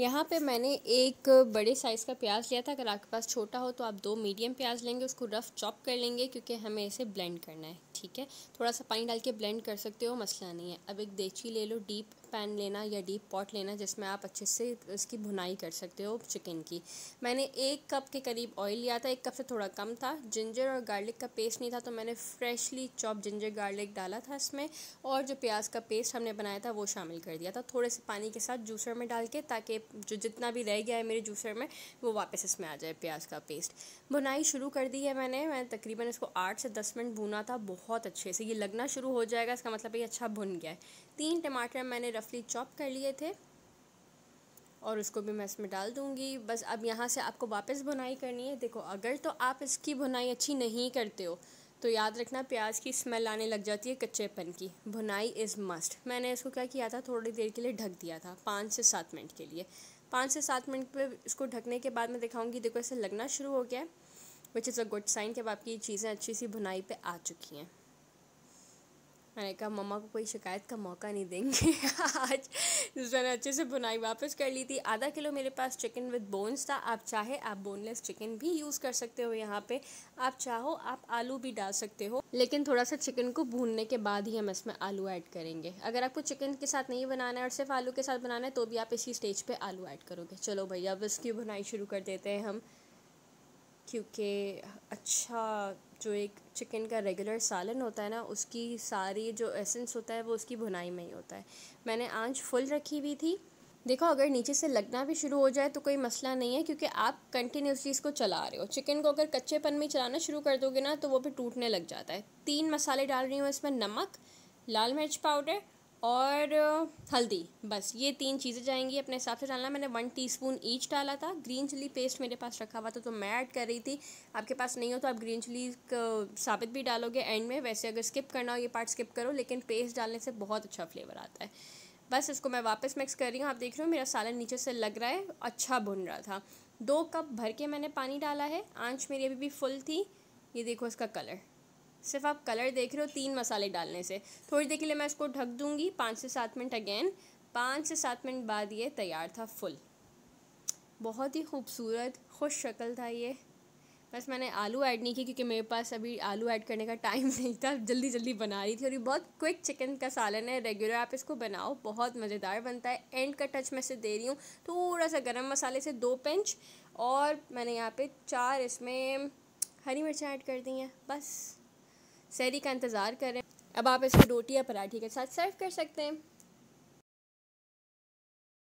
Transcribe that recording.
यहाँ पे मैंने एक बड़े साइज़ का प्याज लिया था अगर आपके पास छोटा हो तो आप दो मीडियम प्याज लेंगे उसको रफ़ चॉप कर लेंगे क्योंकि हमें इसे ब्लेंड करना है ठीक है थोड़ा सा पानी डाल के ब्लेंड कर सकते हो मसला नहीं है अब एक देची ले लो डीप पैन लेना या डीप पॉट लेना जिसमें आप अच्छे से इसकी भुनाई कर सकते हो चिकन की मैंने एक कप के करीब ऑयल लिया था एक कप से थोड़ा कम था जिंजर और गार्लिक का पेस्ट नहीं था तो मैंने फ्रेशली चॉप जिंजर गार्लिक डाला था इसमें और जो प्याज का पेस्ट हमने बनाया था वो शामिल कर दिया था थोड़े से पानी के साथ जूसर में डाल के ताकि जो जितना भी रह गया है मेरे जूसर में वो वापस इसमें आ जाए प्याज का पेस्ट भुनाई शुरू कर दी है मैंने मैंने तकरीबन इसको आठ से दस मिनट भुना था बहुत अच्छे से ये लगना शुरू हो जाएगा इसका मतलब ये अच्छा भुन गया है तीन टमाटर मैंने रफली चॉप कर लिए थे और उसको भी मैं इसमें डाल दूँगी बस अब यहाँ से आपको वापस बुनाई करनी है देखो अगर तो आप इसकी बुनाई अच्छी नहीं करते हो तो याद रखना प्याज की स्मेल आने लग जाती है कच्चेपन की भुनाई इज़ मस्ट मैंने इसको क्या किया था थोड़ी देर के लिए ढक दिया था पाँच से सात मिनट के लिए पाँच से सात मिनट पे इसको ढकने के बाद मैं दिखाऊंगी देखो ऐसे लगना शुरू हो गया है which is a good sign कि अब आपकी चीज़ें अच्छी सी भुनाई पे आ चुकी हैं मैंने कहा मम्मा को कोई शिकायत का मौका नहीं देंगे आज जिस मैंने अच्छे से बुनाई वापस कर ली थी आधा किलो मेरे पास चिकन विद बोन्स था आप चाहे आप बोनलेस चिकन भी यूज़ कर सकते हो यहाँ पे आप चाहो आप आलू भी डाल सकते हो लेकिन थोड़ा सा चिकन को भूनने के बाद ही हम इसमें आलू ऐड करेंगे अगर आपको चिकन के साथ नहीं बनाना है और सिर्फ आलू के साथ बनाना है तो भी आप इसी स्टेज पर आलू ऐड करोगे चलो भैया अब इसकी बुनाई शुरू कर देते हैं हम क्योंकि अच्छा जो एक चिकन का रेगुलर सालन होता है ना उसकी सारी जो एसेंस होता है वो उसकी भुनाई में ही होता है मैंने आंच फुल रखी हुई थी देखो अगर नीचे से लगना भी शुरू हो जाए तो कोई मसला नहीं है क्योंकि आप कंटिन्यूसली इसको चला रहे हो चिकन को अगर कच्चेपन में चलाना शुरू कर दोगे ना तो वो भी टूटने लग जाता है तीन मसाले डाल रही हूँ इसमें नमक लाल मिर्च पाउडर और हल्दी बस ये तीन चीज़ें जाएंगी अपने हिसाब से डालना मैंने वन टीस्पून ईच डाला था ग्रीन चिली पेस्ट मेरे पास रखा हुआ था तो मैं ऐड कर रही थी आपके पास नहीं हो तो आप ग्रीन चिली साबित भी डालोगे एंड में वैसे अगर स्किप करना हो ये पार्ट स्किप करो लेकिन पेस्ट डालने से बहुत अच्छा फ्लेवर आता है बस इसको मैं वापस मिक्स कर रही हूँ आप देख रहे हो मेरा सालन नीचे से लग रहा है अच्छा भुन रहा था दो कप भर के मैंने पानी डाला है आँच मेरी अभी भी फुल थी ये देखो इसका कलर सिर्फ आप कलर देख रहे हो तीन मसाले डालने से थोड़ी देर के लिए मैं इसको ढक दूंगी पाँच से सात मिनट अगेन पाँच से सात मिनट बाद ये तैयार था फुल बहुत ही खूबसूरत खुश शक्ल था ये बस मैंने आलू ऐड नहीं किया क्योंकि मेरे पास अभी आलू ऐड करने का टाइम नहीं था जल्दी जल्दी बना रही थी और ये बहुत क्विक चिकन का सालन है रेगुलर आप इसको बनाओ बहुत मज़ेदार बनता है एंड का टच मैं से दे रही हूँ थोड़ा सा गरम मसाले से दो पिंच और मैंने यहाँ पे चार इसमें हरी मिर्चें ऐड कर दी हैं बस सैरी का इंतज़ार करें अब आप इसको रोटी या पराठे के साथ सर्व कर सकते हैं